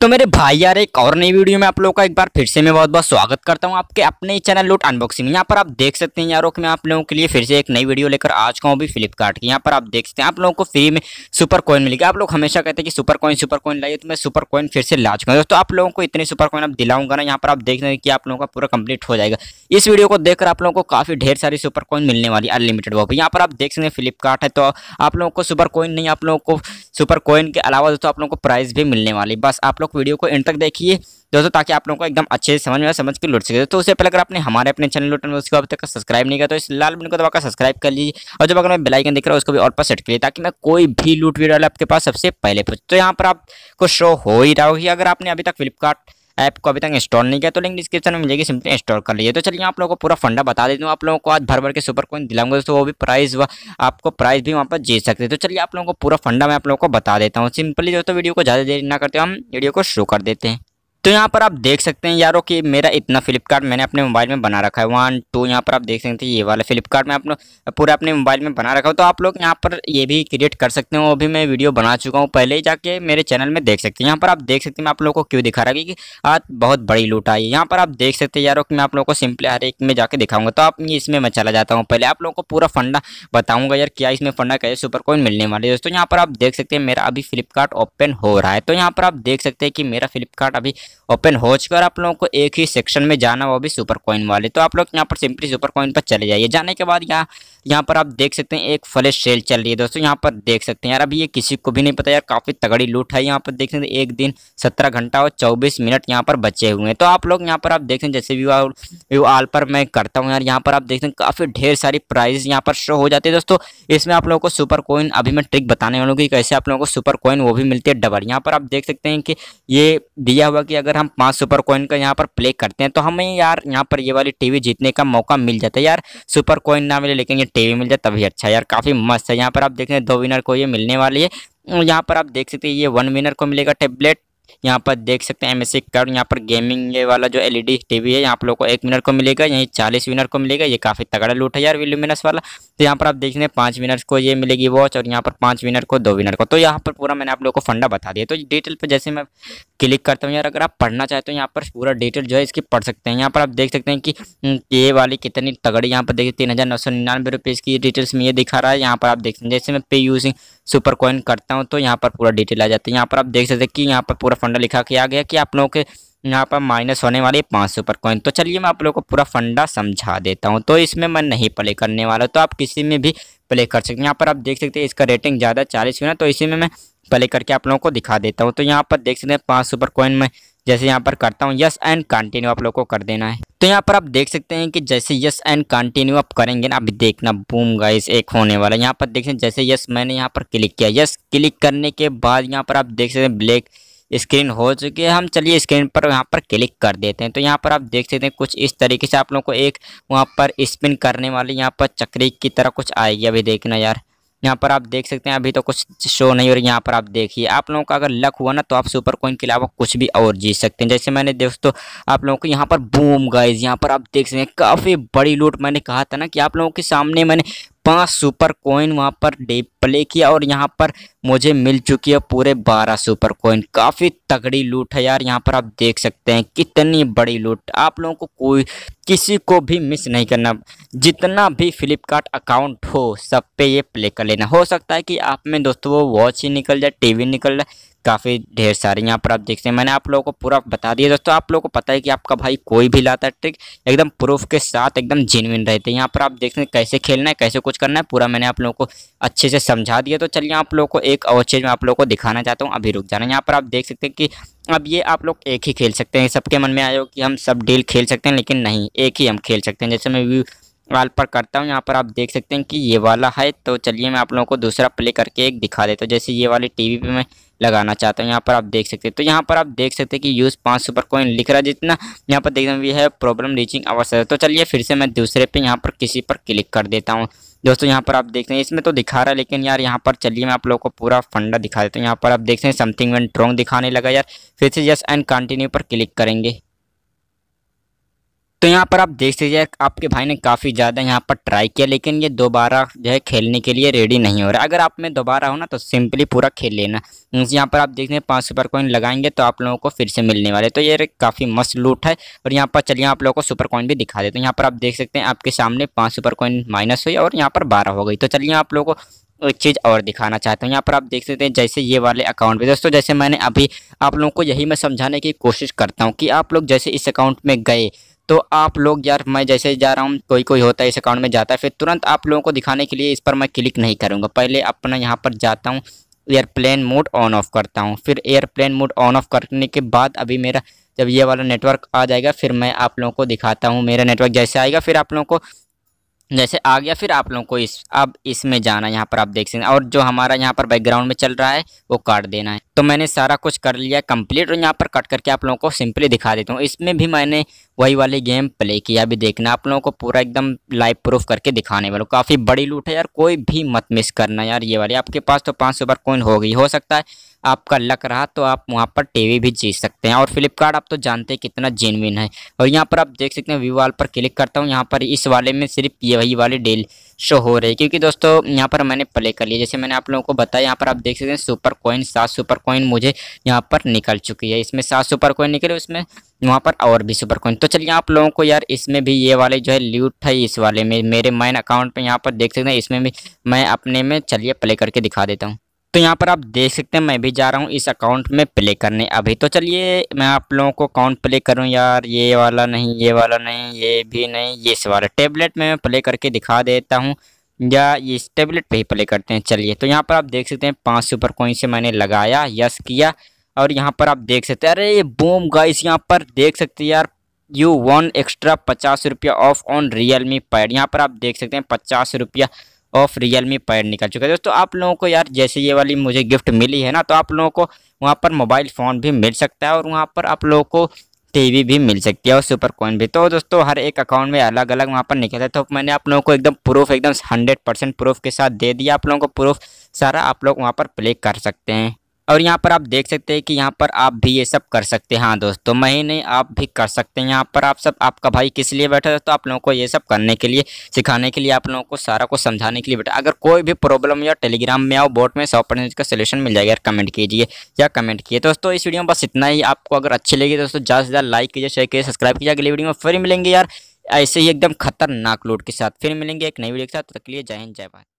तो मेरे भाई यार एक और नई वीडियो में आप लोगों का एक बार फिर से मैं बहुत बहुत स्वागत करता हूं आपके अपने चैनल लूट अनबॉक्सिंग यहाँ पर आप देख सकते हैं यारों कि मैं आप लोगों के लिए फिर से एक नई वीडियो लेकर आज का हूँ भी फ्लिपकार्ट की यहाँ पर आप देख सकते हैं आप लोगों को फ्री में सुपर कॉइन मिलेगी आप लोग हमेशा कहते हैं कि सुपर कॉइन सुपर कॉइन लाइए तो मैं सुपर कॉइन फिर से ला चुका दोस्तों आप लोगों को इतने सुपर कॉइन आप दिलाऊंगा ना यहाँ पर आप देख सकते हैं कि आप लोगों का पूरा कंप्लीट हो जाएगा इस वीडियो को देखकर आप लोगों को काफ़ी ढेर सारी सुपर कॉइन मिलने वाली अनलिमिटेड वो यहाँ पर आप देख सकते हैं फ्लिपकार्ट है तो आप लोगों को सुपर कॉइन नहीं आप लोगों को सुपर कोइन के अलावा दोस्तों आप लोगों को प्राइस भी मिलने वाली बस आप लोग वीडियो को एंड तक देखिए दोस्तों ताकि आप लोगों को एकदम अच्छे से समझ में समझ के लुट सके तो उससे पहले अगर आपने हमारे अपने चैनल लुटन उसको अब तक सब्सक्राइब नहीं किया तो इस लाल बिन को दबाकर सब्सक्राइब कर लीजिए और जब अगर मैं बेलाइकन देख रहा हूँ उसको भी और पर सेट करिए ताकि मैं कोई भी लूट वीडियो आपके पास सबसे पहले पूछ तो यहाँ पर आपको शो हो ही रहा होगी अगर आपने अभी तक फ्लिपकार्ट ऐप को अभी तक इंस्टॉल नहीं किया तो लिंक डिस्क्रिप्शन में मिलेगी सिंपली इंस्टॉल कर लीजिए तो चलिए आप लोगों को पूरा फंडा बता देता हूँ आप लोगों को आज भर भर के सुपर कोइन दिलाऊंगा दोस्तों वो भी प्राइस व आपको प्राइस भी वहाँ पर जीत सकते हैं तो चलिए आप लोगों को पूरा फंडा मैं आप लोगों को बता देता हूँ सिंपली दोस्तों वीडियो को ज़्यादा देर ना करते हम वीडियो को शुरू कर देते हैं तो यहाँ पर आप देख सकते हैं यारों कि मेरा इतना फ्लिपकार्ट मैंने अपने मोबाइल में बना रखा है वन टू यहाँ पर आप देख सकते हैं ये वाला फ्लिपकार्ट में अपने पूरा अपने मोबाइल में बना रखा हो तो आप लोग यहाँ पर ये भी क्रिएट कर सकते हैं वो भी मैं वीडियो बना चुका हूँ पहले ही जाके मेरे चैनल में देख सकते हैं यहाँ पर आप देख सकते हैं मैं आप लोगों को क्यों दिखा रहा कि आज बहुत बड़ी लूट आई है यहाँ पर आप देख सकते हैं यारों कि मैं आप लोगों को सिंपली हर एक में जाकर दिखाऊंगा तो आप इसमें मैं चला जाता हूँ पहले आप लोगों को पूरा फंडा बताऊँगा यार क्या इसमें फंडा कैसे सुपर कोइन मिलने वाली है दोस्तों यहाँ पर आप देख सकते हैं मेरा अभी फ्लिपकार्ट ओपन हो रहा है तो यहाँ पर आप देख सकते हैं कि मेरा फ्लिपकार्ट अभी ओपन हो चुका आप लोगों को एक ही सेक्शन में जाना वो भी सुपर कॉइन वाले तो आप लोग यहाँ पर सिंपली सुपर कॉइन पर चले जाइए जाने के बाद यहाँ यहाँ पर आप देख सकते हैं एक फ्लैश सेल चल रही है दोस्तों यहाँ पर देख सकते हैं यार अभी ये किसी को भी नहीं पता यार काफ़ी तगड़ी लूट है यहाँ पर देख सकते हैं एक दिन सत्रह घंटा और चौबीस मिनट यहाँ पर बचे हुए हैं तो आप लोग यहाँ पर आप देख सकते हैं जैसे भी आल आल पर मैं करता हूँ यार यहाँ पर आप देख सकते हैं काफ़ी ढेर सारी प्राइज यहाँ पर शो हो जाती है दोस्तों इसमें आप लोगों को सुपर कॉइन अभी मैं ट्रिक बताने वालों की कि कैसे आप लोगों को सुपर कॉइन वो भी मिलती है डबल यहाँ पर आप देख सकते हैं कि ये दिया हुआ कि अगर हम पाँच सुपर कॉइन का यहाँ पर प्ले करते हैं तो हमें यार यहाँ पर ये वाली टीवी जीतने का मौका मिल जाता है यार सुपर कॉइन ना मिले लेकिन ये टीवी मिल जाए तभी अच्छा यार काफ़ी मस्त है यहाँ पर आप देख रहे हैं दो विनर को ये मिलने वाली है यहाँ पर आप देख सकते हैं ये वन विनर को मिलेगा टेबलेट यहाँ पर देख सकते हैं एम एस कार्ड यहाँ पर गेमिंग ये वाला जो एलईडी टीवी e है यहाँ आप लोग को एक विनर को मिलेगा यहीं चालीस विनर को मिलेगा ये काफ़ी तगड़ा लूट है यार विलुमिनस वाला तो यहाँ पर आप देख रहे हैं पाँच विनर्स को ये मिलेगी वॉच और यहाँ पर पाँच विनर को दो विनर को तो यहाँ पर पूरा मैंने आप लोग को फंडा बता दिया तो डिटेल पर जैसे मैं क्लिक करता हूँ यार अगर आप पढ़ना चाहते हो यहाँ पर पूरा डिटेल जो है इसकी पढ़ सकते हैं यहाँ पर आप देख सकते हैं कि हम्म, ये वाली कितनी तगड़ी यहाँ पर देखिए तीन हज़ार नौ सौ निन्यानवे रुपये इसकी डिटेल्स में ये दिखा रहा है यहाँ पर आप देख सकते हैं जैसे मैं पे यूजिंग सुपर कॉइन करता हूँ तो यहाँ पर पूरा डिटेल आ जाती है यहाँ पर आप देख सकते हैं कि यहाँ पर पूरा फंडा लिखा किया गया कि आप लोगों के यहाँ पर माइनस होने वाले पाँच सुपर कॉइन तो चलिए मैं आप लोगों को पूरा फंडा समझा देता हूँ तो इसमें मैं नहीं प्ले करने वाला तो आप किसी में भी प्ले कर सकते हैं यहाँ पर आप देख सकते हैं इसका रेटिंग ज़्यादा चालीस हुआ तो इसी में मैं प्ले करके आप लोगों को दिखा देता हूँ तो यहाँ पर देख सकते हैं पाँच सुपर कॉइन में जैसे यहाँ पर करता हूँ यस एंड कंटिन्यू आप लोग को कर देना है तो यहाँ पर आप देख सकते हैं कि जैसे यस एंड कंटिन्यू आप करेंगे ना अभी देखना बूम गाइस एक होने वाला यहाँ पर देख सकते जैसे यस मैंने यहाँ पर क्लिक किया यस क्लिक करने के बाद यहाँ पर आप देख सकते हैं ब्लैक स्क्रीन हो चुकी है हम चलिए स्क्रीन पर यहाँ पर क्लिक कर देते हैं तो यहाँ पर आप देख सकते हैं कुछ इस तरीके से आप लोगों को एक वहाँ पर स्पिन करने वाली यहाँ पर चक्री की तरह कुछ आएगी अभी देखना यार यहाँ पर आप देख सकते हैं अभी तो कुछ शो नहीं हो रही यहाँ पर आप देखिए आप लोगों का अगर लक हुआ ना तो आप सुपर कोइन के अलावा कुछ भी और जीत सकते हैं जैसे मैंने दोस्तों आप लोगों को यहाँ पर बूम गाइज यहाँ पर आप देख सकते हैं काफ़ी बड़ी लूट मैंने कहा था ना कि आप लोगों के सामने मैंने पांच सुपर कॉइन वहां पर प्ले किया और यहां पर मुझे मिल चुकी है पूरे बारह सुपर कॉइन काफ़ी तगड़ी लूट है यार यहां पर आप देख सकते हैं कितनी बड़ी लूट आप लोगों को कोई किसी को भी मिस नहीं करना जितना भी फ्लिपकार्ट अकाउंट हो सब पे ये प्ले कर लेना हो सकता है कि आप में दोस्तों वो वॉच ही निकल जाए टी निकल जाए काफ़ी ढेर सारे यहाँ पर आप देख सकते हैं मैंने आप लोगों को पूरा बता दिया दोस्तों आप लोगों को पता है कि आपका भाई कोई भी लाता है ट्रिक एकदम प्रूफ के साथ एकदम जेनविन रहते हैं यहाँ पर आप देख सकते हैं कैसे खेलना है कैसे कुछ करना है पूरा मैंने आप लोगों को अच्छे से समझा दिया तो चलिए आप लोगों को एक और चीज़ मैं आप लोगों को दिखाना चाहता हूँ अभी रुक जाना यहाँ पर आप देख सकते हैं कि अब ये आप लोग एक ही खेल सकते हैं सबके मन में आए हो कि हम सब डील खेल सकते हैं लेकिन नहीं एक ही हम खेल सकते हैं जैसे मैं व्यू वाल पर करता हूँ यहाँ पर आप देख सकते हैं कि ये वाला है तो चलिए मैं आप लोगों को दूसरा प्ले करके एक दिखा देता हूँ जैसे ये वाली टीवी पे मैं लगाना चाहता हूँ यहाँ पर आप देख सकते हैं तो यहाँ पर आप देख सकते हैं कि यूज़ पाँच सुपर कॉइन लिख रहा है जितना यहाँ पर देखना भी है प्रॉब्लम रीचिंग है तो चलिए फिर से मैं दूसरे पे यहाँ पर किसी पर क्लिक कर देता हूँ दोस्तों यहाँ पर आप देख हैं इसमें तो दिखा रहा है लेकिन यार यहाँ पर चलिए मैं आप लोगों को पूरा फंडा दिखा देता हूँ यहाँ पर आप देख हैं समथिंग वेंट रॉन्ग दिखाने लगा यार फिर से यस एंड कंटिन्यू पर क्लिक करेंगे तो यहाँ पर आप देख सकते आपके भाई ने काफ़ी ज़्यादा यहाँ पर ट्राई किया लेकिन ये दोबारा जो है खेलने के लिए रेडी नहीं हो रहा अगर आप में दोबारा हो ना तो सिंपली पूरा खेल लेना यहाँ पर आप देख सकते हैं पाँच सुपर कॉइन लगाएंगे तो आप लोगों को फिर से मिलने वाले तो ये काफ़ी मस्त लूट है और यहाँ पर चलिए आप लोगों को सुपर कॉइन भी दिखा देते हैं यहाँ पर आप देख सकते हैं आपके सामने पाँच सुपर कॉइन माइनस हुई और यहाँ पर बारह हो गई तो चलिए आप लोगों को एक चीज़ और दिखाना चाहता हूँ यहाँ पर आप देख सकते हैं जैसे ये वाले अकाउंट पे दोस्तों जैसे मैंने अभी आप लोगों को यही मैं समझाने की कोशिश करता हूँ कि आप लोग जैसे इस अकाउंट में गए तो आप लोग यार मैं जैसे जा रहा हूँ कोई कोई होता है इस अकाउंट में जाता है फिर तुरंत आप लोगों को दिखाने के लिए इस पर मैं क्लिक नहीं करूँगा पहले अपना यहाँ पर जाता हूँ एयरप्लेन मोड ऑन ऑफ करता हूँ फिर एयरप्लेन मोड ऑन ऑफ करने के बाद अभी मेरा जब ये वाला नेटवर्क आ जाएगा फिर मैं आप लोगों को दिखाता हूँ मेरा नेटवर्क जैसे आएगा फिर आप लोगों को जैसे आ गया फिर आप लोगों को इस अब इसमें जाना यहाँ पर आप देख सकते हैं और जो हमारा यहाँ पर बैकग्राउंड में चल रहा है वो काट देना है तो मैंने सारा कुछ कर लिया कंप्लीट और यहाँ पर कट करके आप लोगों को सिंपली दिखा देता हूँ इसमें भी मैंने वही वाली गेम प्ले किया अभी देखना आप लोगों को पूरा एकदम लाइव प्रूफ करके दिखाने वालों काफ़ी बड़ी लूट है यार कोई भी मत मिस करना यार ये वाली आपके पास तो पाँच सौ बार कोइन हो गई हो सकता है आपका लक रहा तो आप वहाँ पर टीवी भी जीत सकते हैं और फ्लिपकार्ट आप तो जानते हैं कितना जेनविन है और यहाँ पर आप देख सकते हैं व्यू वाल पर क्लिक करता हूँ यहाँ पर इस वाले में सिर्फ ये वही वाली डील शो हो रही है क्योंकि दोस्तों यहाँ पर मैंने प्ले कर लिया जैसे मैंने आप लोगों को बताया यहाँ पर आप देख सकते हैं सुपर कॉइन सात सुपर कॉइन मुझे यहाँ पर निकल चुकी है इसमें सात सुपर कॉइन निकले उसमें वहाँ पर और भी सुपर कॉइन तो चलिए आप लोगों को यार इसमें भी ये वाले जो है ल्यूट है इस वाले में मेरे माइन अकाउंट पर यहाँ पर देख सकते हैं इसमें भी मैं अपने में चलिए प्ले करके दिखा देता हूँ तो यहाँ पर आप देख सकते हैं मैं भी जा रहा हूँ इस अकाउंट में प्ले करने अभी तो चलिए मैं आप लोगों को अकाउंट प्ले करूँ यार ये वाला नहीं ये वाला नहीं ये भी नहीं ये इस वाला टेबलेट में मैं प्ले करके दिखा देता हूँ या इस टेबलेट पे ही प्ले करते हैं चलिए तो यहाँ पर आप देख सकते हैं पाँच सुपर कोइन से मैंने लगाया यस किया और यहाँ पर आप देख सकते हैं अरे ये बूम गाइस यहाँ पर देख सकते हैं यार यू वन एक्स्ट्रा पचास रुपया off on Realme pad यहाँ पर आप देख सकते हैं पचास रुपया ऑफ रियलमी पैड निकल चुका है दोस्तों आप लोगों को यार जैसे ये वाली मुझे गिफ्ट मिली है ना तो आप लोगों को वहाँ पर मोबाइल फ़ोन भी मिल सकता है और वहाँ पर आप लोगों को टीवी भी मिल सकती है और सुपर कॉइन भी तो दोस्तों हर एक अकाउंट में अलग अलग वहाँ पर निकलता है तो मैंने आप लोगों को एकदम प्रूफ एकदम हंड्रेड परसेंट प्रूफ के साथ दे दिया आप लोगों को प्रूफ सारा आप लोग वहाँ पर प्ले कर सकते हैं और यहाँ पर आप देख सकते हैं कि यहाँ पर आप भी ये सब कर सकते हैं हाँ दोस्तों महीने नहीं आप भी कर सकते हैं यहाँ पर आप सब आपका भाई किस लिए बैठा है तो आप लोगों को ये सब करने के लिए सिखाने के लिए आप लोगों को सारा कुछ समझाने के लिए बैठा अगर कोई भी प्रॉब्लम या टेलीग्राम में आओ बोट में सौ परसेंट का सोल्यूशन मिल जाएगा यार कमेंट कीजिए या कमेंट किए दोस्तों इस वीडियो में बस इतना ही आपको अगर अच्छी लगी दोस्तों ज़्यादा से ज़्यादा लाइक कीजिए शेयर कीजिए सब्सक्राइब कीजिए अगली वीडियो में फिर मिलेंगे यार ऐसे ही एकदम खतरनाक लूट के साथ फिर मिलेंगे एक नई वीडियो के साथ तक लिए जय हिंद जय भारत